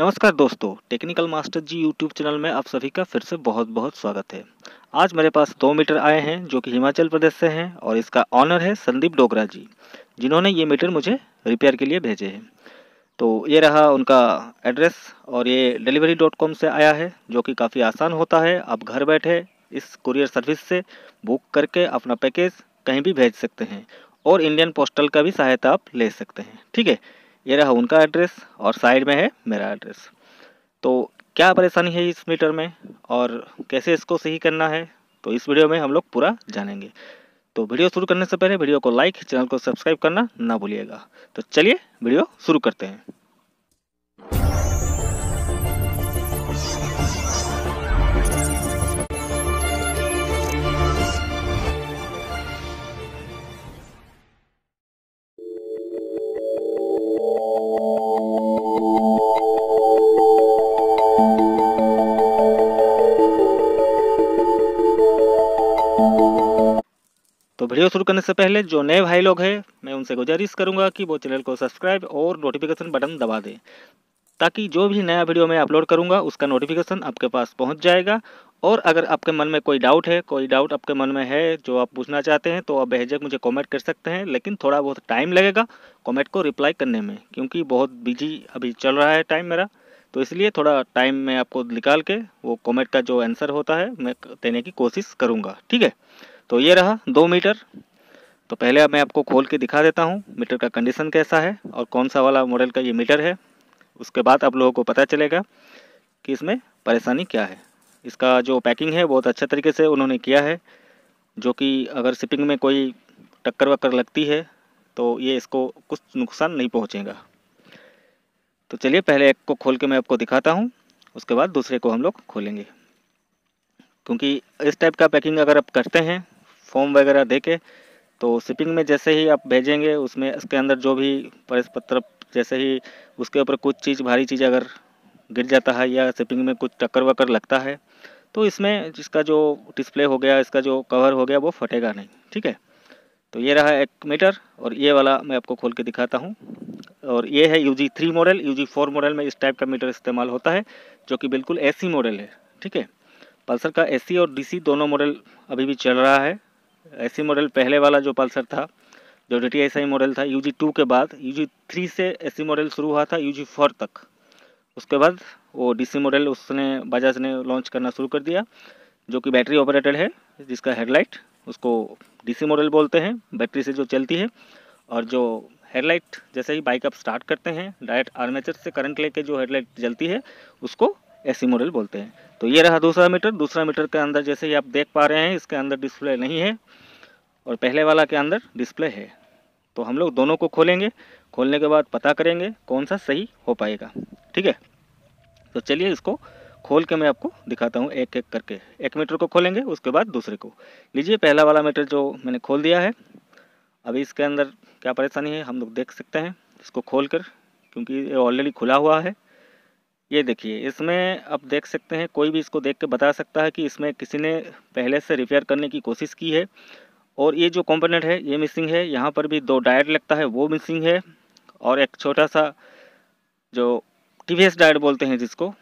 नमस्कार दोस्तों technical master ji YouTube channel में आप सभी का फिर से बहुत बहुत स्वागत है आज मेरे पास दो मीटर आए हैं जो कि हिमाचल प्रदेश से हैं और इसका ऑनर है संदीप डोगरा जी जिन्होंने ये मीटर मुझे रिपेयर के लिए भेजे हैं तो ये रहा उनका एड्रेस और ये डिलीवरी डॉट कॉम से आया है जो कि काफ़ी आसान होता है आप घर बैठे इस कुरियर सर्विस से बुक करके अपना पैकेज कहीं भी भेज सकते हैं और इंडियन पोस्टल का भी सहायता आप ले सकते हैं ठीक है ये रहा उनका एड्रेस और साइड में है मेरा एड्रेस तो क्या परेशानी है इस मीटर में और कैसे इसको सही करना है तो इस वीडियो में हम लोग पूरा जानेंगे तो वीडियो शुरू करने से पहले वीडियो को लाइक चैनल को सब्सक्राइब करना ना भूलिएगा तो चलिए वीडियो शुरू करते हैं वीडियो शुरू करने से पहले जो नए भाई लोग हैं मैं उनसे गुजारिश करूंगा कि वो चैनल को सब्सक्राइब और नोटिफिकेशन बटन दबा दें ताकि जो भी नया वीडियो मैं अपलोड करूंगा उसका नोटिफिकेशन आपके पास पहुंच जाएगा और अगर आपके मन में कोई डाउट है कोई डाउट आपके मन में है जो आप पूछना चाहते हैं तो आप बेहजक मुझे कॉमेंट कर सकते हैं लेकिन थोड़ा बहुत टाइम लगेगा कॉमेंट को रिप्लाई करने में क्योंकि बहुत बिजी अभी चल रहा है टाइम मेरा तो इसलिए थोड़ा टाइम मैं आपको निकाल के वो कॉमेंट का जो आंसर होता है मैं देने की कोशिश करूँगा ठीक है तो ये रहा दो मीटर तो पहले अब मैं आपको खोल के दिखा देता हूँ मीटर का कंडीशन कैसा है और कौन सा वाला मॉडल का ये मीटर है उसके बाद आप लोगों को पता चलेगा कि इसमें परेशानी क्या है इसका जो पैकिंग है बहुत अच्छा तरीके से उन्होंने किया है जो कि अगर शिपिंग में कोई टक्कर वक्कर लगती है तो ये इसको कुछ नुकसान नहीं पहुँचेगा तो चलिए पहले एक को खोल के मैं आपको दिखाता हूँ उसके बाद दूसरे को हम लोग खोलेंगे क्योंकि इस टाइप का पैकिंग अगर आप करते हैं फॉर्म वगैरह दे के तो शिपिंग में जैसे ही आप भेजेंगे उसमें इसके अंदर जो भी परिस पत्र जैसे ही उसके ऊपर कुछ चीज़ भारी चीज़ अगर गिर जाता है या शिपिंग में कुछ टक्कर वक्कर लगता है तो इसमें इसका जो डिस्प्ले हो गया इसका जो कवर हो गया वो फटेगा नहीं ठीक है तो ये रहा एक मीटर और ये वाला मैं आपको खोल के दिखाता हूँ और ये है U G three model U G four model में इस टाइप का मीटर इस्तेमाल होता है जो कि बिल्कुल ए मॉडल है ठीक है पल्सर का ए और डी दोनों मॉडल अभी भी चल रहा है एसी मॉडल पहले वाला जो पल्सर था जो डी एस आई मॉडल था यू जी टू के बाद यू जी थ्री से ए सी मॉडल शुरू हुआ था यू जी फोर तक उसके बाद वो डी सी मॉडल उसने बजाज ने लॉन्च करना शुरू कर दिया जो कि बैटरी ऑपरेटेड है जिसका हेडलाइट उसको डी सी मॉडल बोलते हैं बैटरी से जो चलती है और जो हेडलाइट जैसे ही बाइक आप स्टार्ट करते हैं डायरेक्ट आर्मेचर से करंट लेके जो हेडलाइट जलती है उसको ऐसी मॉडल बोलते हैं तो ये रहा दूसरा मीटर दूसरा मीटर के अंदर जैसे ही आप देख पा रहे हैं इसके अंदर डिस्प्ले नहीं है और पहले वाला के अंदर डिस्प्ले है तो हम लोग दोनों को खोलेंगे खोलने के बाद पता करेंगे कौन सा सही हो पाएगा ठीक है तो चलिए इसको खोल के मैं आपको दिखाता हूँ एक एक करके एक मीटर को खोलेंगे उसके बाद दूसरे को लीजिए पहला वाला मीटर जो मैंने खोल दिया है अभी इसके अंदर क्या परेशानी है हम लोग देख सकते हैं इसको खोल कर क्योंकि ये ऑलरेडी खुला हुआ है ये देखिए इसमें आप देख सकते हैं कोई भी इसको देख के बता सकता है कि इसमें किसी ने पहले से रिपेयर करने की कोशिश की है और ये जो कंपोनेंट है ये मिसिंग है यहाँ पर भी दो डायर लगता है वो मिसिंग है और एक छोटा सा जो टी डायर बोलते हैं जिसको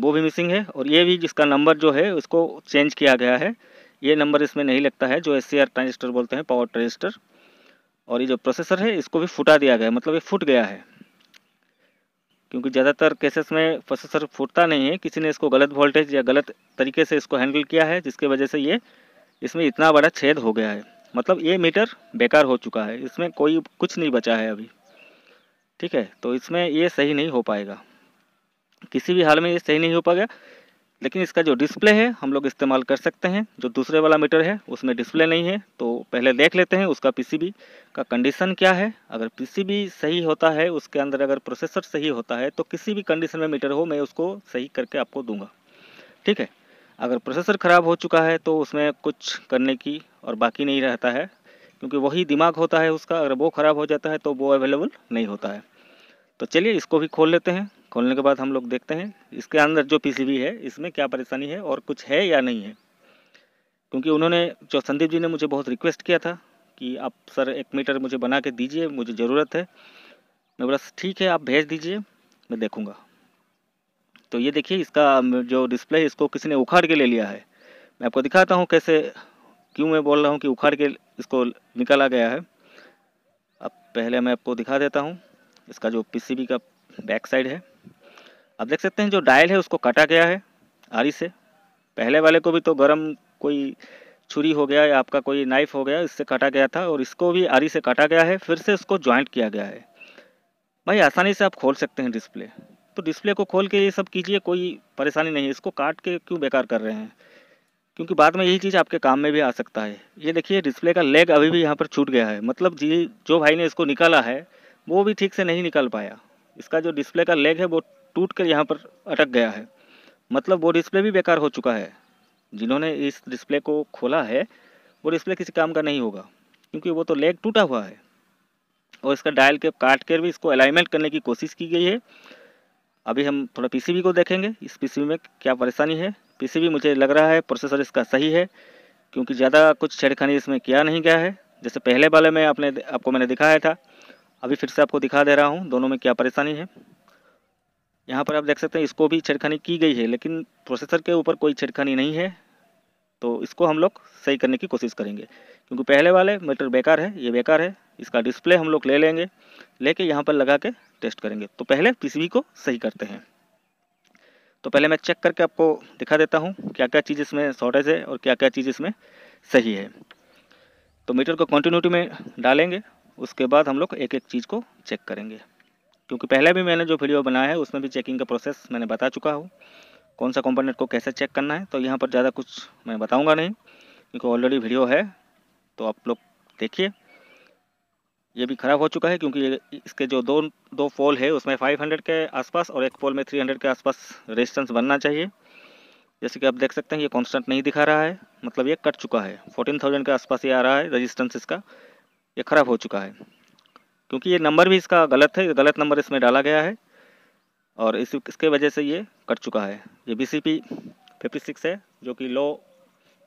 वो भी मिसिंग है और ये भी जिसका नंबर जो है उसको चेंज किया गया है ये नंबर इसमें नहीं लगता है जो एस ट्रांजिस्टर बोलते हैं पावर ट्रांजिस्टर और ये जो प्रोसेसर है इसको भी फुटा दिया गया है मतलब ये फूट गया है क्योंकि ज़्यादातर केसेस में प्रोसेसर फूटता नहीं है किसी ने इसको गलत वोल्टेज या गलत तरीके से इसको हैंडल किया है जिसके वजह से ये इसमें इतना बड़ा छेद हो गया है मतलब ये मीटर बेकार हो चुका है इसमें कोई कुछ नहीं बचा है अभी ठीक है तो इसमें ये सही नहीं हो पाएगा किसी भी हाल में ये सही नहीं हो पाएगा लेकिन इसका जो डिस्प्ले है हम लोग इस्तेमाल कर सकते हैं जो दूसरे वाला मीटर है उसमें डिस्प्ले नहीं है तो पहले देख लेते हैं उसका पीसीबी का कंडीशन क्या है अगर पीसीबी सही होता है उसके अंदर अगर प्रोसेसर सही होता है तो किसी भी कंडीशन में मीटर हो मैं उसको सही करके आपको दूंगा ठीक है अगर प्रोसेसर ख़राब हो चुका है तो उसमें कुछ करने की और बाकी नहीं रहता है क्योंकि वही दिमाग होता है उसका अगर वो ख़राब हो जाता है तो वो अवेलेबल नहीं होता है तो चलिए इसको भी खोल लेते हैं खोलने के बाद हम लोग देखते हैं इसके अंदर जो पीसीबी है इसमें क्या परेशानी है और कुछ है या नहीं है क्योंकि उन्होंने जो संदीप जी ने मुझे बहुत रिक्वेस्ट किया था कि आप सर एक मीटर मुझे बना के दीजिए मुझे ज़रूरत है मैं बोला ठीक है आप भेज दीजिए मैं देखूँगा तो ये देखिए इसका जो डिस्प्ले है इसको किसी ने उखाड़ के ले लिया है मैं आपको दिखाता हूँ कैसे क्यों मैं बोल रहा हूँ कि उखाड़ के इसको निकाला गया है अब पहले मैं आपको दिखा देता हूँ इसका जो पीसीबी का बैक साइड है आप देख सकते हैं जो डायल है उसको काटा गया है आरी से पहले वाले को भी तो गर्म कोई छुरी हो गया या आपका कोई नाइफ हो गया इससे काटा गया था और इसको भी आरी से काटा गया है फिर से इसको ज्वाइंट किया गया है भाई आसानी से आप खोल सकते हैं डिस्प्ले तो डिस्प्ले को खोल के ये सब कीजिए कोई परेशानी नहीं है इसको काट के क्यों बेकार कर रहे हैं क्योंकि बाद में यही चीज़ आपके काम में भी आ सकता है ये देखिए डिस्प्ले का लेग अभी भी यहाँ पर छूट गया है मतलब जी जो भाई ने इसको निकाला है वो भी ठीक से नहीं निकाल पाया इसका जो डिस्प्ले का लेग है वो टूट कर यहाँ पर अटक गया है मतलब वो डिस्प्ले भी बेकार हो चुका है जिन्होंने इस डिस्प्ले को खोला है वो डिस्प्ले किसी काम का नहीं होगा क्योंकि वो तो लेग टूटा हुआ है और इसका डायल के काट कर भी इसको अलाइनमेंट करने की कोशिश की गई है अभी हम थोड़ा पीसीबी को देखेंगे इस पीसीबी में क्या परेशानी है पीसीबी मुझे लग रहा है प्रोसेसर इसका सही है क्योंकि ज़्यादा कुछ छेड़खानी इसमें किया नहीं गया है जैसे पहले वाले में आपने आपको मैंने दिखाया था अभी फिर से आपको दिखा दे रहा हूँ दोनों में क्या परेशानी है यहाँ पर आप देख सकते हैं इसको भी छेड़खानी की गई है लेकिन प्रोसेसर के ऊपर कोई छेड़खानी नहीं है तो इसको हम लोग सही करने की कोशिश करेंगे क्योंकि पहले वाले मीटर बेकार है ये बेकार है इसका डिस्प्ले हम लोग ले लेंगे लेके यहाँ पर लगा के टेस्ट करेंगे तो पहले पीसीबी को सही करते हैं तो पहले मैं चेक करके आपको दिखा देता हूँ क्या क्या चीज़ इसमें शॉर्टेज है और क्या क्या चीज़ इसमें सही है तो मीटर को कंटिन्यूटी में डालेंगे उसके बाद हम लोग एक एक चीज़ को चेक करेंगे क्योंकि पहले भी मैंने जो वीडियो बनाया है उसमें भी चेकिंग का प्रोसेस मैंने बता चुका हूँ कौन सा कंपोनेंट को कैसे चेक करना है तो यहाँ पर ज़्यादा कुछ मैं बताऊँगा नहीं क्योंकि ऑलरेडी वीडियो है तो आप लोग देखिए ये भी ख़राब हो चुका है क्योंकि इसके जो दो दो फॉल है उसमें 500 के आसपास और एक फॉल में 300 के आसपास रेजिस्टेंस बनना चाहिए जैसे कि आप देख सकते हैं ये कांस्टेंट नहीं दिखा रहा है मतलब ये कट चुका है 14,000 के आसपास ये आ रहा है रेजिस्टेंस इसका ये ख़राब हो चुका है क्योंकि ये नंबर भी इसका गलत है गलत नंबर इसमें डाला गया है और इस इसके वजह से ये कट चुका है ये B C P fifty six है जो कि लो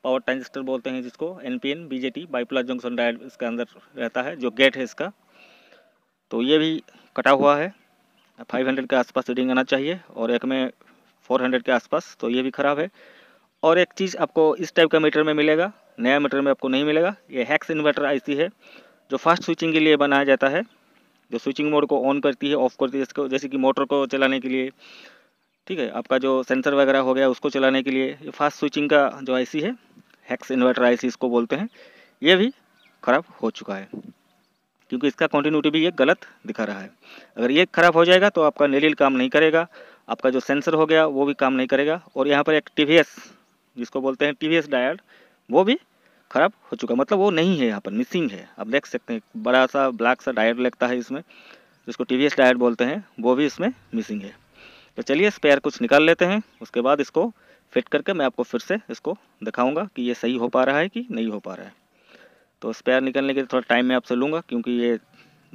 पावर ट्रांजिस्टर बोलते हैं जिसको N P N B J T bipolar junction dial इसके अंदर रहता है जो गेट है इसका तो ये भी कटा हुआ है 500 के आसपास रीडिंग आना चाहिए और एक में 400 के आसपास तो ये भी ख़राब है और एक चीज़ आपको इस टाइप का मीटर में मिलेगा नया मीटर में आपको नहीं मिलेगा ये हैक्स इन्वर्टर आईसी है जो फास्ट स्विचिंग के लिए बनाया जाता है जो स्विचिंग मोड को ऑन करती है ऑफ करती है जिसको जैसे कि मोटर को चलाने के लिए ठीक है आपका जो सेंसर वगैरह हो गया उसको चलाने के लिए ये फास्ट स्विचिंग का जो आईसी है हैक्स इन्वर्टर आईसी इसको बोलते हैं ये भी ख़राब हो चुका है क्योंकि इसका कंटिन्यूटी भी ये गलत दिखा रहा है अगर ये ख़राब हो जाएगा तो आपका नीलिल काम नहीं करेगा आपका जो सेंसर हो गया वो भी काम नहीं करेगा और यहाँ पर एक टी जिसको बोलते हैं टी वी डायल वो भी ख़राब हो चुका मतलब वो नहीं है यहाँ पर मिसिंग है आप देख सकते हैं बड़ा सा ब्लैक सा टायर लगता है इसमें जिसको टी टायर बोलते हैं वो भी इसमें मिसिंग है तो चलिए स्पेयर कुछ निकाल लेते हैं उसके बाद इसको फिट करके मैं आपको फिर से इसको दिखाऊंगा कि ये सही हो पा रहा है कि नहीं हो पा रहा है तो स्पेयर निकलने के थोड़ा टाइम मैं आपसे लूँगा क्योंकि ये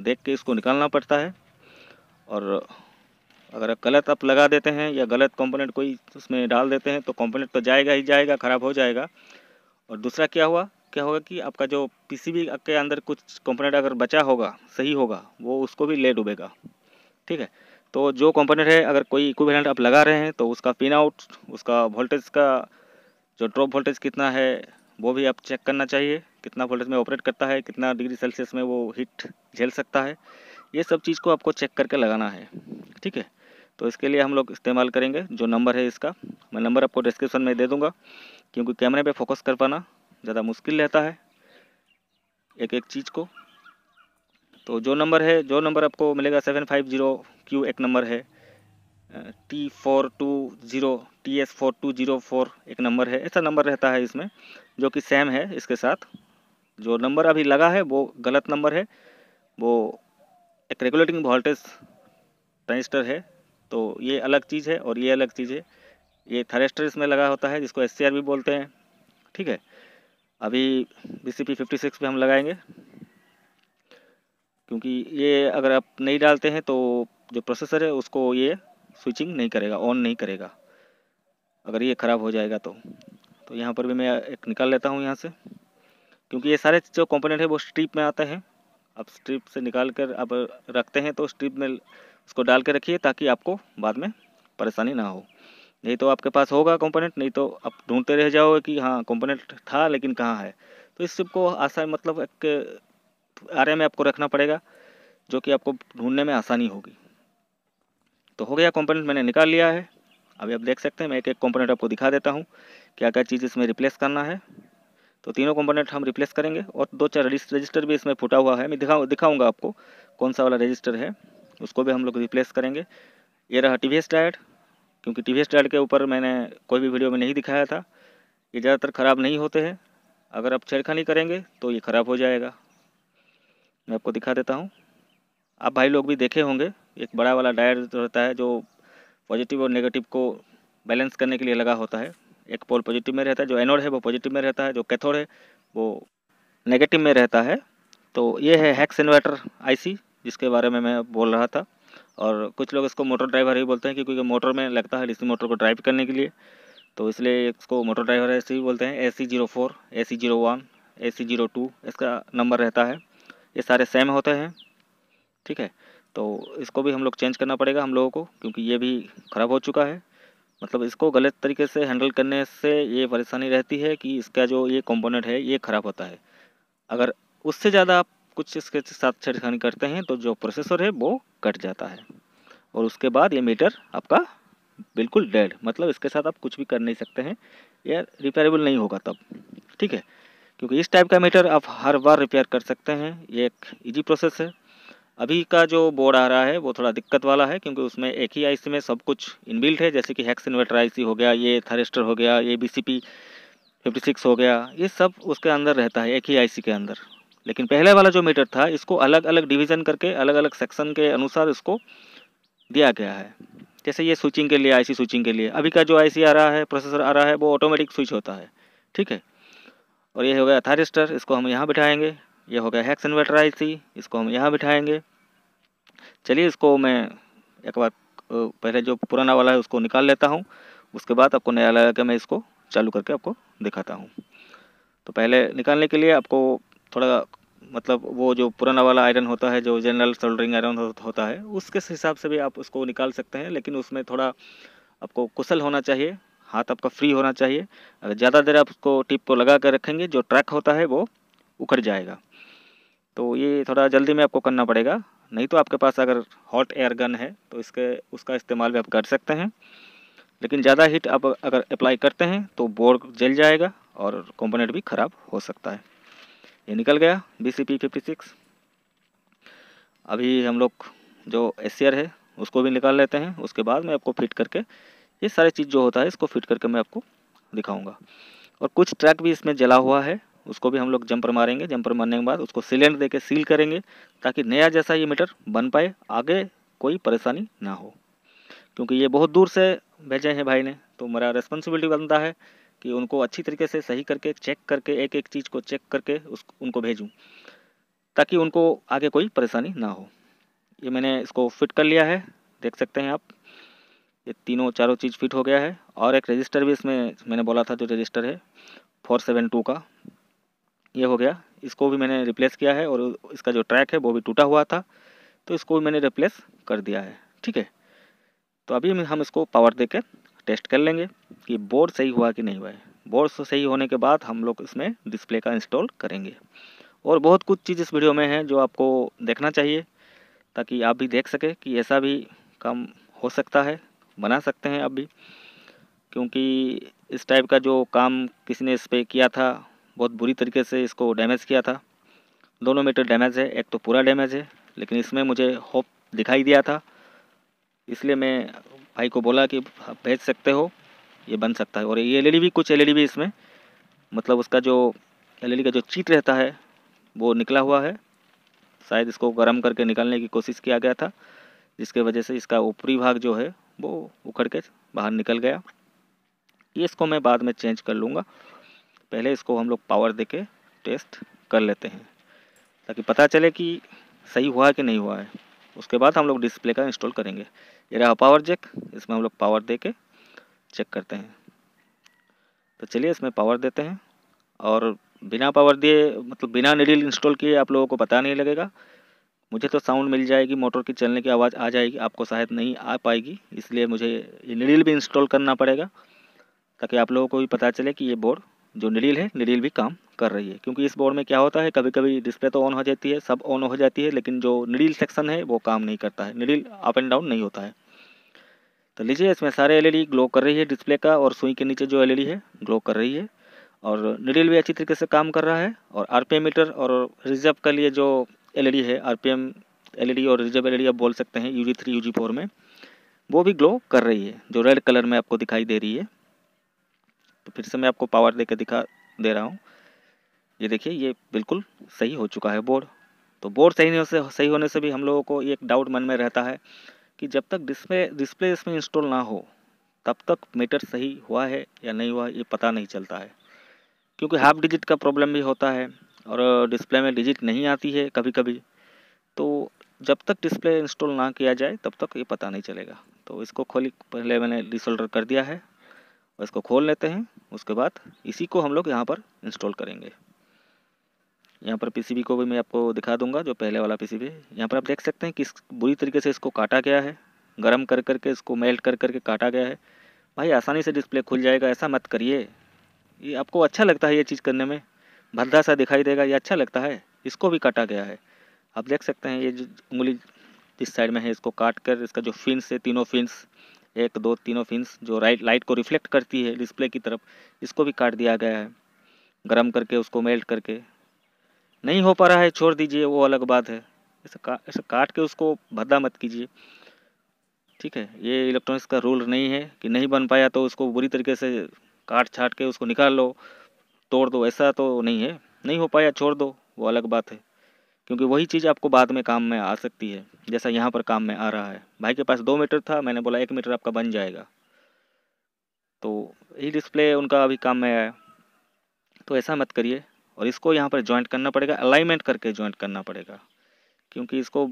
देख के इसको निकालना पड़ता है और अगर गलत आप लगा देते हैं या गलत कंपोनेंट कोई उसमें डाल देते हैं तो कंपोनेंट तो जाएगा ही जाएगा ख़राब हो जाएगा और दूसरा क्या हुआ क्या होगा कि आपका जो पीसीबी के अंदर कुछ कंपोनेंट अगर बचा होगा सही होगा वो उसको भी ले डूबेगा ठीक है तो जो कंपोनेंट है अगर कोई इक्विवेलेंट आप लगा रहे हैं तो उसका पिन आउट उसका वोल्टेज का जो ड्रॉप वोल्टेज कितना है वो भी आप चेक करना चाहिए कितना वोल्टेज में ऑपरेट करता है कितना डिग्री सेल्सियस में वो हीट झेल सकता है ये सब चीज़ को आपको चेक करके लगाना है ठीक है तो इसके लिए हम लोग इस्तेमाल करेंगे जो नंबर है इसका मैं नंबर आपको डिस्क्रिप्शन में दे दूँगा क्योंकि कैमरे पे फोकस कर पाना ज़्यादा मुश्किल रहता है एक एक चीज़ को तो जो नंबर है जो नंबर आपको मिलेगा सेवन फाइव जीरो क्यू एक नंबर है T four two zero T S four two zero four एक नंबर है ऐसा नंबर रहता है इसमें जो कि सेम है इसके साथ जो नंबर अभी लगा है वो गलत नंबर है वो एक रेगुलेटिंग वोल्टेज ट्रांजिस्टर है तो ये अलग चीज़ है और ये अलग चीज़ है ये थरेस्टर इसमें लगा होता है जिसको एस भी बोलते हैं ठीक है अभी B C P fifty six पर हम लगाएंगे क्योंकि ये अगर आप नहीं डालते हैं तो जो प्रोसेसर है उसको ये स्विचिंग नहीं करेगा ऑन नहीं करेगा अगर ये ख़राब हो जाएगा तो तो यहाँ पर भी मैं एक निकाल लेता हूँ यहाँ से क्योंकि ये सारे जो कंपोनेंट है वो स्ट्रिप में आते हैं आप स्ट्रिप से निकाल कर आप रखते हैं तो स्ट्रिप में उसको डाल के रखिए ताकि आपको बाद में परेशानी ना हो नहीं तो आपके पास होगा कंपोनेंट नहीं तो आप ढूंढते रह जाओगे कि हाँ कंपोनेंट था लेकिन कहाँ है तो इस सबको आसान मतलब एक आर में आपको रखना पड़ेगा जो कि आपको ढूंढने में आसानी होगी तो हो गया कंपोनेंट मैंने निकाल लिया है अभी आप देख सकते हैं मैं एक एक कॉम्पोनेंट आपको दिखा देता हूँ क्या क्या चीज़ इसमें रिप्लेस करना है तो तीनों कॉम्पोनेंट हम रिप्लेस करेंगे और दो चार रजिस्टर भी इसमें फुटा हुआ है मैं दिखाऊँ दिखाऊँगा आपको कौन सा वाला रजिस्टर है उसको भी हम लोग रिप्लेस करेंगे ये रहा टी वी एस क्योंकि टी वी के ऊपर मैंने कोई भी वीडियो में नहीं दिखाया था ये ज़्यादातर ख़राब नहीं होते हैं अगर आप छेड़खानी करेंगे तो ये ख़राब हो जाएगा मैं आपको दिखा देता हूँ आप भाई लोग भी देखे होंगे एक बड़ा वाला डायर रहता है जो पॉजिटिव और नेगेटिव को बैलेंस करने के लिए लगा होता है एक पोल पॉजिटिव में रहता है जो एनोड है वो पॉजिटिव में रहता है जो कैथोड है वो नेगेटिव में रहता है तो ये है हैक्स इन्वर्टर आईसी जिसके बारे में मैं बोल रहा था और कुछ लोग इसको मोटर ड्राइवर ही बोलते हैं क्योंकि मोटर में लगता है डीसी मोटर को ड्राइव करने के लिए तो इसलिए इसको मोटर ड्राइवर ऐसे ही बोलते हैं A C zero four A C zero one A C zero two इसका नंबर रहता है ये सारे सेम होते हैं ठीक है तो इसको भी हम लोग चेंज करना पड़ेगा हम लोगों को क्योंकि ये भी ख़राब हो चुका है मतलब इसको गलत तरीके से हैंडल करने से ये परेशानी रहती है कि इसका जो ये कंपोनेंट है ये ख़राब होता है अगर उससे ज़्यादा आप कुछ इसके साथ छेड़खानी करते हैं तो जो प्रोसेसर है वो कट जाता है और उसके बाद ये मीटर आपका बिल्कुल डेड मतलब इसके साथ आप कुछ भी कर नहीं सकते हैं या रिपेयरेबल नहीं होगा तब ठीक है क्योंकि इस टाइप का मीटर आप हर बार रिपेयर कर सकते हैं ये एक इजी प्रोसेस है अभी का जो बोर्ड आ रहा है वो थोड़ा दिक्कत वाला है क्योंकि उसमें एक ही आईसी में सब कुछ इनबिल्ट है जैसे कि हैक्स इन्वर्टर आईसी हो गया ये थरिस्टर हो गया ये बीसीपी 56 हो गया ये सब उसके अंदर रहता है एक ही आईसी के अंदर लेकिन पहले वाला जो मीटर था इसको अलग अलग डिवीज़न करके अलग अलग सेक्शन के अनुसार इसको दिया गया है जैसे ये स्विचिंग के लिए आईसी स्विचिंग के लिए अभी का जो आईसी आ रहा है प्रोसेसर आ रहा है वो ऑटोमेटिक स्विच होता है ठीक है और ये हो गया थारिस्टर इसको हम यहाँ बिठाएंगे ये हो गया हैक्स इन्वर्टर आई इसको हम यहाँ बिठाएंगे चलिए इसको मैं एक बार पहले जो पुराना वाला है उसको निकाल लेता हूँ उसके बाद आपको नया लगा के मैं इसको चालू करके आपको दिखाता हूँ तो पहले निकालने के लिए आपको थोड़ा मतलब वो जो पुराना वाला आयरन होता है जो जनरल सोल्डरिंग आयरन होता है उसके हिसाब से भी आप उसको निकाल सकते हैं लेकिन उसमें थोड़ा आपको कुशल होना चाहिए हाथ आपका फ्री होना चाहिए अगर ज़्यादा देर आप उसको टिप को लगा कर रखेंगे जो ट्रैक होता है वो उखड़ जाएगा तो ये थोड़ा जल्दी में आपको करना पड़ेगा नहीं तो आपके पास अगर हॉट एयर गन है तो इसके उसका इस्तेमाल भी आप कर सकते हैं लेकिन ज़्यादा हीट आप अगर अप्लाई करते हैं तो बोर्ड जल जाएगा और कंपोनेंट भी ख़राब हो सकता है ये निकल गया B C P fifty six अभी हम लोग जो एस है उसको भी निकाल लेते हैं उसके बाद मैं आपको फिट करके ये सारे चीज़ जो होता है इसको फिट करके मैं आपको दिखाऊंगा और कुछ ट्रैक भी इसमें जला हुआ है उसको भी हम लोग जंपर मारेंगे जंपर मारने के बाद उसको सीलेंट देके सील करेंगे ताकि नया जैसा ये मीटर बन पाए आगे कोई परेशानी ना हो क्योंकि ये बहुत दूर से भेजे हैं भाई ने तो मेरा रिस्पॉन्सिबिलिटी बनता है कि उनको अच्छी तरीके से सही करके चेक करके एक एक चीज़ को चेक करके उस उनको भेजूँ ताकि उनको आगे कोई परेशानी ना हो ये मैंने इसको फिट कर लिया है देख सकते हैं आप ये तीनों चारों चीज़ फिट हो गया है और एक रजिस्टर भी इसमें मैंने बोला था जो रजिस्टर है फोर सेवन टू का ये हो गया इसको भी मैंने रिप्लेस किया है और इसका जो ट्रैक है वो भी टूटा हुआ था तो इसको भी मैंने रिप्लेस कर दिया है ठीक है तो अभी हम इसको पावर दे टेस्ट कर लेंगे कि बोर्ड सही हुआ कि नहीं हुआ है बोर्ड सही होने के बाद हम लोग इसमें डिस्प्ले का इंस्टॉल करेंगे और बहुत कुछ चीज़ इस वीडियो में है जो आपको देखना चाहिए ताकि आप भी देख सकें कि ऐसा भी काम हो सकता है बना सकते हैं आप भी क्योंकि इस टाइप का जो काम किसी ने इस पर किया था बहुत बुरी तरीके से इसको डैमेज किया था दोनों मीटर डैमेज तो है एक तो पूरा डैमेज है लेकिन इसमें मुझे होप दिखाई दिया था इसलिए मैं भाई को बोला कि भेज सकते हो ये बन सकता है और ये एल भी कुछ एल भी इसमें मतलब उसका जो एल का जो चीट रहता है वो निकला हुआ है शायद इसको गर्म करके निकालने की कोशिश किया गया था जिसके वजह से इसका ऊपरी भाग जो है वो उखड़ के बाहर निकल गया ये इसको मैं बाद में चेंज कर लूँगा पहले इसको हम लोग पावर दे के टेस्ट कर लेते हैं ताकि पता चले कि सही हुआ है कि नहीं हुआ है उसके बाद हम लोग डिस्प्ले का इंस्टॉल करेंगे ये रहा पावर चेक इसमें हम लोग पावर दे के चेक करते हैं तो चलिए इसमें पावर देते हैं और बिना पावर दिए मतलब बिना निडिल इंस्टॉल किए आप लोगों को पता नहीं लगेगा मुझे तो साउंड मिल जाएगी मोटर की चलने की आवाज़ आ जाएगी आपको शायद नहीं आ पाएगी इसलिए मुझे ये निडिल भी इंस्टॉल करना पड़ेगा ताकि आप लोगों को भी पता चले कि ये बोर्ड जो निडिल है निडिल भी काम कर रही है क्योंकि इस बोर्ड में क्या होता है कभी कभी डिस्प्ले तो ऑन हो जाती है सब ऑन हो जाती है लेकिन जो निडिल सेक्शन है वो काम नहीं करता है निडिल अप एंड डाउन नहीं होता है तो लीजिए इसमें सारे एलईडी ग्लो कर रही है डिस्प्ले का और सुई के नीचे जो एलईडी है ग्लो कर रही है और निडिल भी अच्छी तरीके से काम कर रहा है और आर मीटर और रिजर्व के लिए जो एल है आर पी और रिजर्व एल आप बोल सकते हैं जी थ्री फोर में वो भी ग्लो कर रही है जो रेड कलर में आपको दिखाई दे रही है तो फिर से मैं आपको पावर देकर दिखा दे रहा हूँ ये देखिए ये बिल्कुल सही हो चुका है बोर्ड तो बोर्ड सही नहीं से सही होने से भी हम लोगों को एक डाउट मन में रहता है कि जब तक डिस्प्ले डिस्प्ले इसमें इंस्टॉल ना हो तब तक मीटर सही हुआ है या नहीं हुआ ये पता नहीं चलता है क्योंकि हाफ डिजिट का प्रॉब्लम भी होता है और डिस्प्ले में डिजिट नहीं आती है कभी कभी तो जब तक डिस्प्ले इंस्टॉल ना किया जाए तब तक ये पता नहीं चलेगा तो इसको खोली पहले मैंने डिसोल्डर कर दिया है और इसको खोल लेते हैं उसके बाद इसी को हम लोग यहाँ पर इंस्टॉल करेंगे यहाँ पर पीसीबी को भी मैं आपको दिखा दूंगा जो पहले वाला पीसीबी है यहाँ पर आप देख सकते हैं किस बुरी तरीके से इसको काटा गया है गर्म कर करके इसको मेल्ट कर करके काटा गया है भाई आसानी से डिस्प्ले खुल जाएगा ऐसा मत करिए ये आपको अच्छा लगता है ये चीज़ करने में भद्दा सा दिखाई देगा ये अच्छा लगता है इसको भी काटा गया है आप देख सकते हैं ये जो उंगली जिस साइड में है इसको काट कर इसका जो फिन्स है तीनों फिन्स एक दो तीनों फिन्स जो राइट लाइट को रिफ्लेक्ट करती है डिस्प्ले की तरफ इसको भी काट दिया गया है गर्म करके उसको मेल्ट करके नहीं हो पा रहा है छोड़ दीजिए वो अलग बात है ऐसा का ऐसा काट के उसको भद्दा मत कीजिए ठीक है ये इलेक्ट्रॉनिक्स का रूल नहीं है कि नहीं बन पाया तो उसको बुरी तरीके से काट छाट के उसको निकाल लो तोड़ दो ऐसा तो नहीं है नहीं हो पाया छोड़ दो वो अलग बात है क्योंकि वही चीज़ आपको बाद में काम में आ सकती है जैसा यहाँ पर काम में आ रहा है भाई के पास दो मीटर था मैंने बोला एक मीटर आपका बन जाएगा तो यही डिस्प्ले उनका अभी काम में आया तो ऐसा मत करिए और इसको यहाँ पर ज्वाइंट करना पड़ेगा अलाइनमेंट करके ज्वाइंट करना पड़ेगा क्योंकि इसको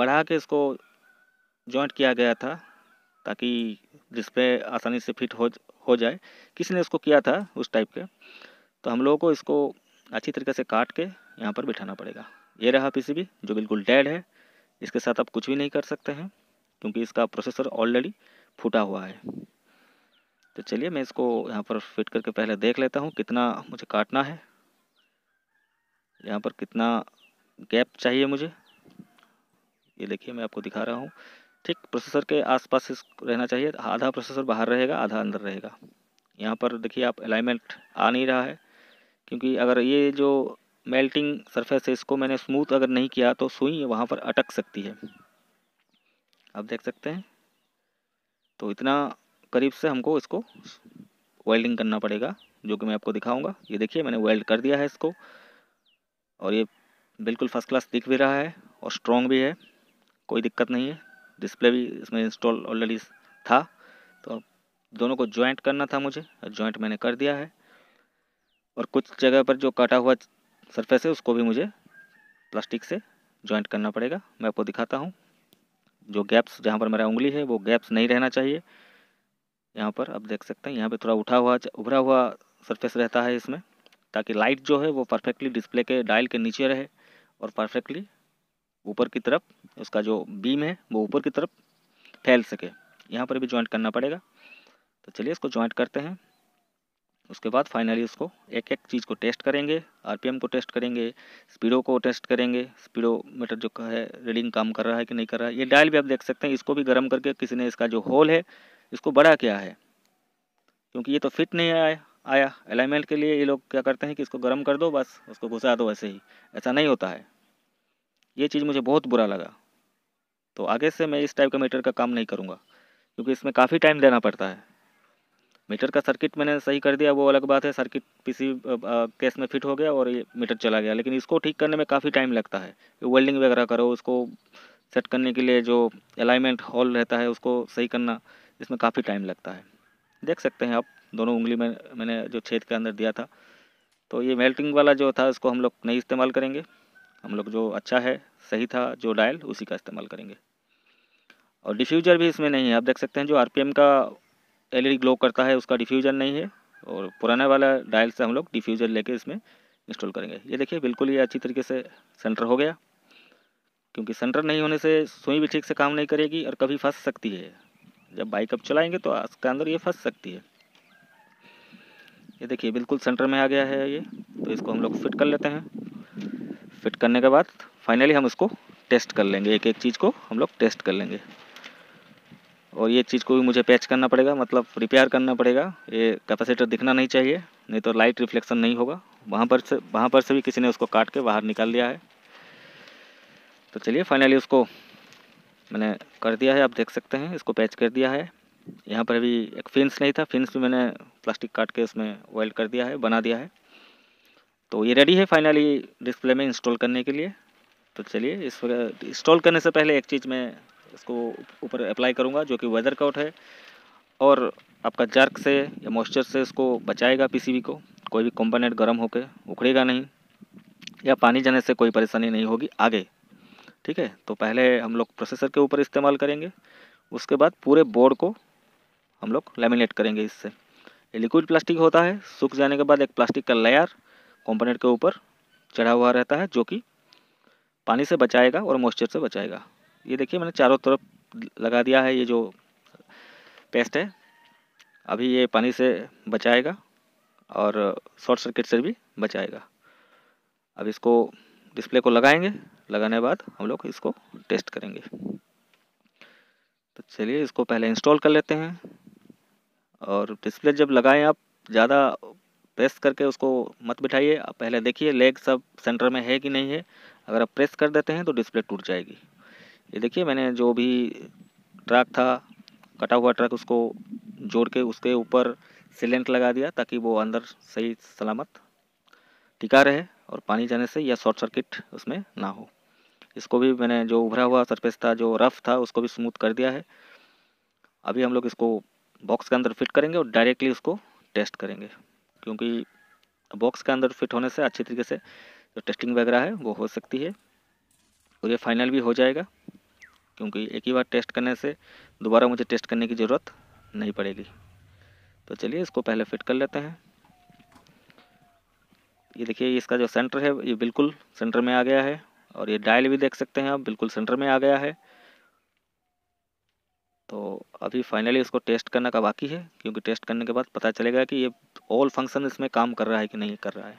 बढ़ा के इसको ज्वाइंट किया गया था ताकि डिस्प्ले आसानी से फिट हो हो जाए किसी ने इसको किया था उस टाइप के तो हम लोगों को इसको अच्छी तरीके से काट के यहाँ पर बिठाना पड़ेगा ये रहा पीसीबी जो बिल्कुल डेड है इसके साथ आप कुछ भी नहीं कर सकते हैं क्योंकि इसका प्रोसेसर ऑलरेडी फूटा हुआ है तो चलिए मैं इसको यहाँ पर फिट करके पहले देख लेता हूँ कितना मुझे काटना है यहाँ पर कितना गैप चाहिए मुझे ये देखिए मैं आपको दिखा रहा हूँ ठीक प्रोसेसर के आसपास रहना चाहिए आधा प्रोसेसर बाहर रहेगा आधा अंदर रहेगा यहाँ पर देखिए आप अलाइनमेंट आ नहीं रहा है क्योंकि अगर ये जो मेल्टिंग सरफेस है इसको मैंने स्मूथ अगर नहीं किया तो सुई वहाँ पर अटक सकती है आप देख सकते हैं तो इतना करीब से हमको इसको वेल्डिंग करना पड़ेगा जो कि मैं आपको दिखाऊंगा ये देखिए मैंने वेल्ड कर दिया है इसको और ये बिल्कुल फर्स्ट क्लास दिख भी रहा है और स्ट्रॉन्ग भी है कोई दिक्कत नहीं है डिस्प्ले भी इसमें इंस्टॉल ऑलरेडी था तो दोनों को जॉइंट करना था मुझे जॉइंट मैंने कर दिया है और कुछ जगह पर जो काटा हुआ सरफेस है उसको भी मुझे प्लास्टिक से जॉइंट करना पड़ेगा मैं आपको दिखाता हूँ जो गैप्स जहाँ पर मेरा उंगली है वो गैप्स नहीं रहना चाहिए यहाँ पर आप देख सकते हैं यहाँ पे थोड़ा उठा हुआ उभरा हुआ सरफेस रहता है इसमें ताकि लाइट जो है वो परफेक्टली डिस्प्ले के डायल के नीचे रहे और परफेक्टली ऊपर की तरफ उसका जो बीम है वो ऊपर की तरफ फैल सके यहाँ पर भी ज्वाइंट करना पड़ेगा तो चलिए इसको ज्वाइंट करते हैं उसके बाद फाइनली उसको एक एक चीज़ को टेस्ट करेंगे आरपीएम को टेस्ट करेंगे स्पीडो को टेस्ट करेंगे स्पीडो मीटर जो है रीडिंग काम कर रहा है कि नहीं कर रहा है ये डायल भी आप देख सकते हैं इसको भी गर्म करके किसी ने इसका जो होल है इसको बड़ा किया है क्योंकि ये तो फिट नहीं आया आया अलाइनमेंट के लिए ये लोग क्या करते हैं कि इसको गर्म कर दो बस उसको घुसा दो ऐसे ही ऐसा नहीं होता है ये चीज़ मुझे बहुत बुरा लगा तो आगे से मैं इस टाइप का मीटर का काम नहीं करूँगा क्योंकि इसमें काफ़ी टाइम देना पड़ता है मीटर का सर्किट मैंने सही कर दिया वो अलग बात है सर्किट किसी केस में फिट हो गया और ये मीटर चला गया लेकिन इसको ठीक करने में काफ़ी टाइम लगता है वेल्डिंग वगैरह करो उसको सेट करने के लिए जो अलाइनमेंट हॉल रहता है उसको सही करना इसमें काफ़ी टाइम लगता है देख सकते हैं आप दोनों उंगली में मैंने जो छेद के अंदर दिया था तो ये मेल्टिंग वाला जो था इसको हम लोग नहीं इस्तेमाल करेंगे हम लोग जो अच्छा है सही था जो डायल उसी का इस्तेमाल करेंगे और डिफ्यूज़र भी इसमें नहीं है आप देख सकते हैं जो आरपीएम का एलईडी ग्लो e करता है उसका डिफ्यूज़र नहीं है और पुराने वाला डायल से हम लोग डिफ्यूज़र लेके इसमें इंस्टॉल करेंगे ये देखिए बिल्कुल ये अच्छी तरीके से सेंटर हो गया क्योंकि सेंटर नहीं होने से सुई भी ठीक से काम नहीं करेगी और कभी फंस सकती है जब बाइक अब चलाएँगे तो इसके अंदर ये फंस सकती है ये देखिए बिल्कुल सेंटर में आ गया है ये तो इसको हम लोग फिट कर लेते हैं फिट करने के बाद फाइनली हम उसको टेस्ट कर लेंगे एक एक चीज़ को हम लोग टेस्ट कर लेंगे और ये चीज़ को भी मुझे पैच करना पड़ेगा मतलब रिपेयर करना पड़ेगा ये कैपेसिटर दिखना नहीं चाहिए नहीं तो लाइट रिफ्लेक्शन नहीं होगा वहाँ पर से वहाँ पर से भी किसी ने उसको काट के बाहर निकाल लिया है तो चलिए फाइनली उसको मैंने कर दिया है आप देख सकते हैं इसको पैच कर दिया है यहाँ पर अभी एक फिंस नहीं था फिंस भी मैंने प्लास्टिक काट के उसमें वेल्ड कर दिया है बना दिया है तो ये रेडी है फाइनली डिस्प्ले में इंस्टॉल करने के लिए तो चलिए इस इंस्टॉल करने से पहले एक चीज़ मैं इसको ऊपर अप्लाई करूँगा जो कि वेदर काउट है और आपका जर्क से या मॉइस्चर से इसको बचाएगा पीसीबी को कोई भी कंपोनेंट गर्म होकर उखड़ेगा नहीं या पानी जाने से कोई परेशानी नहीं होगी आगे ठीक है तो पहले हम लोग प्रोसेसर के ऊपर इस्तेमाल करेंगे उसके बाद पूरे बोर्ड को हम लोग लेमिनेट करेंगे इससे लिक्विड प्लास्टिक होता है सूख जाने के बाद एक प्लास्टिक का लेयर कंपोनेंट के ऊपर चढ़ा हुआ रहता है जो कि पानी से बचाएगा और मॉइस्चर से बचाएगा ये देखिए मैंने चारों तरफ लगा दिया है ये जो पेस्ट है अभी ये पानी से बचाएगा और शॉर्ट सर्किट से भी बचाएगा अब इसको डिस्प्ले को लगाएंगे लगाने के बाद हम लोग इसको टेस्ट करेंगे तो चलिए इसको पहले इंस्टॉल कर लेते हैं और डिस्प्ले जब लगाएं आप ज़्यादा प्रेस करके उसको मत बिठाइए आप पहले देखिए लेग सब सेंटर में है कि नहीं है अगर आप प्रेस कर देते हैं तो डिस्प्ले टूट जाएगी ये देखिए मैंने जो भी ट्रैक था कटा हुआ ट्रैक उसको जोड़ के उसके ऊपर सिलेंट लगा दिया ताकि वो अंदर सही सलामत टिका रहे और पानी जाने से या शॉर्ट सर्किट उसमें ना हो इसको भी मैंने जो उभरा हुआ सरफेस था जो रफ़ था उसको भी स्मूथ कर दिया है अभी हम लोग इसको बॉक्स के अंदर फिट करेंगे और डायरेक्टली उसको टेस्ट करेंगे क्योंकि बॉक्स के अंदर फिट होने से अच्छी तरीके से जो टेस्टिंग वगैरह है वो हो सकती है और ये फाइनल भी हो जाएगा क्योंकि एक ही बार टेस्ट करने से दोबारा मुझे टेस्ट करने की ज़रूरत नहीं पड़ेगी तो चलिए इसको पहले फिट कर लेते हैं ये देखिए इसका जो सेंटर है ये बिल्कुल सेंटर में आ गया है और ये डायल भी देख सकते हैं आप बिल्कुल सेंटर में आ गया है तो अभी फाइनली इसको टेस्ट करने का बाकी है क्योंकि टेस्ट करने के बाद पता चलेगा कि ये ऑल फंक्शन इसमें काम कर रहा है कि नहीं कर रहा है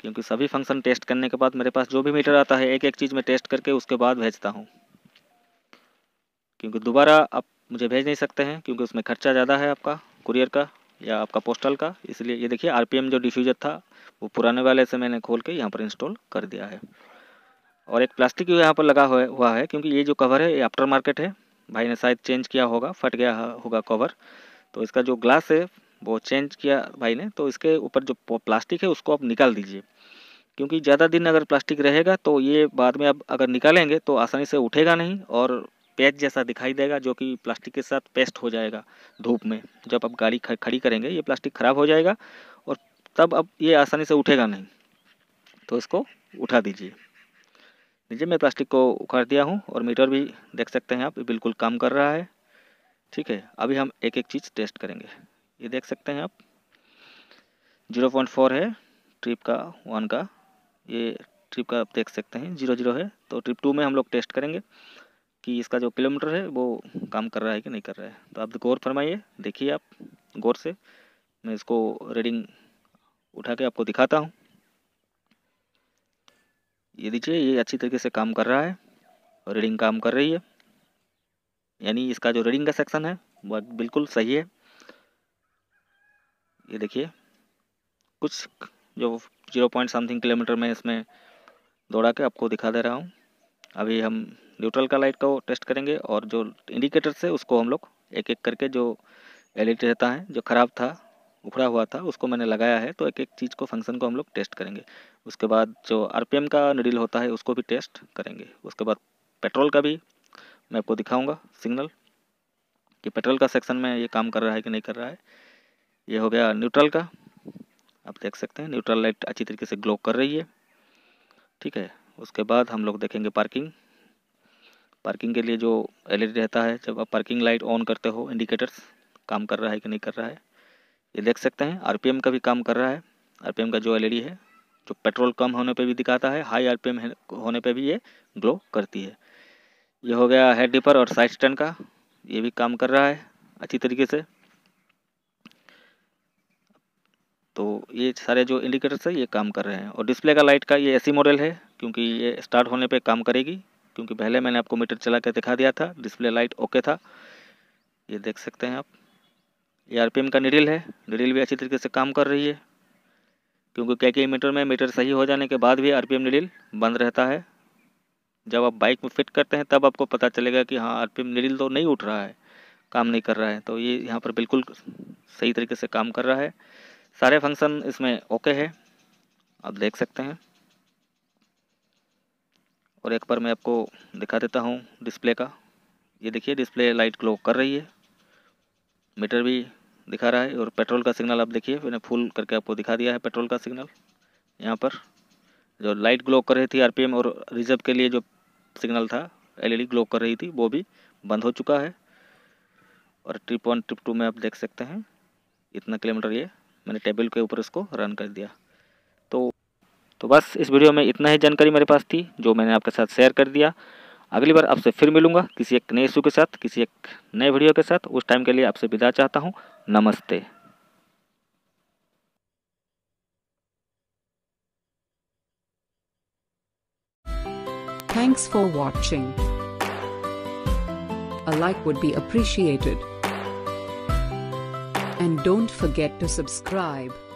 क्योंकि सभी फंक्शन टेस्ट करने के बाद मेरे पास जो भी मीटर आता है एक एक चीज़ में टेस्ट करके उसके बाद भेजता हूँ क्योंकि दोबारा आप मुझे भेज नहीं सकते हैं क्योंकि उसमें खर्चा ज़्यादा है आपका कुरियर का या आपका पोस्टल का इसलिए ये देखिए आरपीएम जो डिफ्यूज़र था वो पुराने वाले से मैंने खोल के यहाँ पर इंस्टॉल कर दिया है और एक प्लास्टिक यहाँ पर लगा हुआ है क्योंकि ये जो कवर है ये आफ्टर मार्केट है भाई ने शायद चेंज किया होगा फट गया होगा कवर तो इसका जो ग्लास है वो चेंज किया भाई ने तो इसके ऊपर जो प्लास्टिक है उसको आप निकाल दीजिए क्योंकि ज़्यादा दिन अगर प्लास्टिक रहेगा तो ये बाद में आप अगर निकालेंगे तो आसानी से उठेगा नहीं और पैच जैसा दिखाई देगा जो कि प्लास्टिक के साथ पेस्ट हो जाएगा धूप में जब आप गाड़ी खड़ी करेंगे ये प्लास्टिक ख़राब हो जाएगा और तब अब ये आसानी से उठेगा नहीं तो इसको उठा दीजिए नीचे मैं प्लास्टिक को उखाड़ दिया हूँ और मीटर भी देख सकते हैं आप बिल्कुल काम कर रहा है ठीक है अभी हम एक एक चीज़ टेस्ट करेंगे ये देख सकते हैं आप जीरो पॉइंट फोर है ट्रिप का वन का ये ट्रिप का आप देख सकते हैं जीरो जीरो है तो ट्रिप टू में हम लोग टेस्ट करेंगे कि इसका जो किलोमीटर है वो काम कर रहा है कि नहीं कर रहा है तो आप गौर फरमाइए देखिए आप गौर से मैं इसको रीडिंग उठा के आपको दिखाता हूँ ये देखिए ये अच्छी तरीके से काम कर रहा है और रीडिंग काम कर रही है यानी इसका जो रीडिंग का सेक्शन है वह बिल्कुल सही है ये देखिए कुछ जो जीरो पॉइंट समथिंग किलोमीटर में इसमें दौड़ा के आपको दिखा दे रहा हूँ अभी हम न्यूट्रल का लाइट को टेस्ट करेंगे और जो इंडिकेटर्स है उसको हम लोग एक एक करके जो एल रहता है जो ख़राब था उखड़ा हुआ था उसको मैंने लगाया है तो एक एक चीज़ को फंक्शन को हम लोग टेस्ट करेंगे उसके बाद जो आर का निडिल होता है उसको भी टेस्ट करेंगे उसके बाद पेट्रोल का भी मैं आपको दिखाऊँगा सिग्नल कि पेट्रोल का सेक्शन में ये काम कर रहा है कि नहीं कर रहा है ये हो गया न्यूट्रल का आप देख सकते हैं न्यूट्रल लाइट अच्छी तरीके से ग्लो कर रही है ठीक है उसके बाद हम लोग देखेंगे पार्किंग पार्किंग के लिए जो एलईडी रहता है जब आप पार्किंग लाइट ऑन करते हो इंडिकेटर्स काम कर रहा है कि नहीं कर रहा है ये देख सकते हैं आरपीएम का भी काम कर रहा है आरपीएम का जो एलईडी e है जो पेट्रोल कम होने पे भी दिखाता है हाई आरपीएम होने पे भी ये ग्लो करती है ये हो गया हेड डिपर और साइड स्टैंड का ये भी काम कर रहा है अच्छी तरीके से तो ये सारे जो इंडिकेटर्स है ये काम कर रहे हैं और डिस्प्ले का लाइट का ये ए मॉडल है क्योंकि ये स्टार्ट होने पे काम करेगी क्योंकि पहले मैंने आपको मीटर चला के दिखा दिया था डिस्प्ले लाइट ओके था ये देख सकते हैं आप ये एम का निडिल है निडिल भी अच्छी तरीके से काम कर रही है क्योंकि क्या क्या मीटर में मीटर सही हो जाने के बाद भी एम निडिल बंद रहता है जब आप बाइक में फिट करते हैं तब आपको पता चलेगा कि हाँ आर निडिल तो नहीं उठ रहा है काम नहीं कर रहा है तो ये यहाँ पर बिल्कुल सही तरीके से काम कर रहा है सारे फंक्शन इसमें ओके है आप देख सकते हैं और एक बार मैं आपको दिखा देता हूँ डिस्प्ले का ये देखिए डिस्प्ले लाइट ग्लो कर रही है मीटर भी दिखा रहा है और पेट्रोल का सिग्नल आप देखिए मैंने फुल करके आपको दिखा दिया है पेट्रोल का सिग्नल यहाँ पर जो लाइट ग्लो कर रही थी आरपीएम और रिजर्व के लिए जो सिग्नल था एलईडी ग्लो कर रही थी वो भी बंद हो चुका है और ट्रिप वन ट्रिप टू में आप देख सकते हैं इतना किलोमीटर ये मैंने टेबल के ऊपर इसको रन कर दिया तो तो बस इस वीडियो में इतना ही जानकारी मेरे पास थी जो मैंने आपके साथ शेयर कर दिया अगली बार आपसे फिर मिलूंगा किसी एक नए इशू के साथ किसी एक नए वीडियो के साथ उस टाइम के लिए आपसे विदा चाहता हूँ नमस्ते Thanks for watching. A like would be appreciated. And don't forget to subscribe.